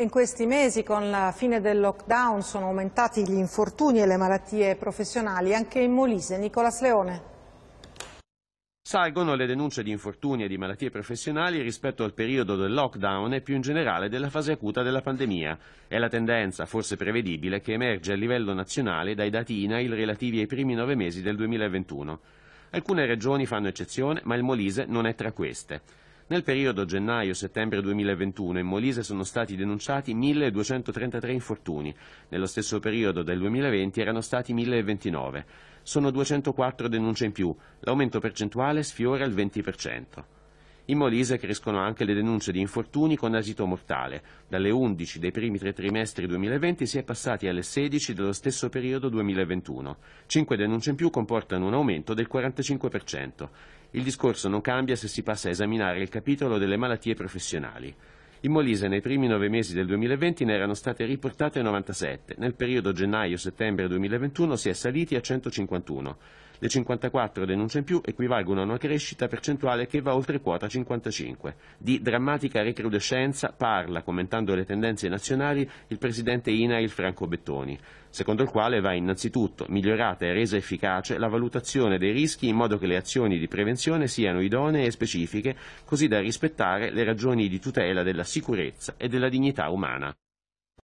In questi mesi con la fine del lockdown sono aumentati gli infortuni e le malattie professionali anche in Molise. Nicolas Leone. Salgono le denunce di infortuni e di malattie professionali rispetto al periodo del lockdown e più in generale della fase acuta della pandemia. È la tendenza, forse prevedibile, che emerge a livello nazionale dai dati INAIL relativi ai primi nove mesi del 2021. Alcune regioni fanno eccezione, ma il Molise non è tra queste. Nel periodo gennaio-settembre 2021 in Molise sono stati denunciati 1.233 infortuni, nello stesso periodo del 2020 erano stati 1.029. Sono 204 denunce in più, l'aumento percentuale sfiora il 20%. In Molise crescono anche le denunce di infortuni con asito mortale. Dalle 11 dei primi tre trimestri 2020 si è passati alle 16 dello stesso periodo 2021. Cinque denunce in più comportano un aumento del 45%. Il discorso non cambia se si passa a esaminare il capitolo delle malattie professionali. In Molise nei primi nove mesi del 2020 ne erano state riportate 97, nel periodo gennaio-settembre 2021 si è saliti a 151. Le 54 denunce in più equivalgono a una crescita percentuale che va oltre quota 55. Di drammatica recrudescenza parla, commentando le tendenze nazionali, il presidente INAIL Franco Bettoni, secondo il quale va innanzitutto migliorata e resa efficace la valutazione dei rischi in modo che le azioni di prevenzione siano idonee e specifiche, così da rispettare le ragioni di tutela della sicurezza e della dignità umana.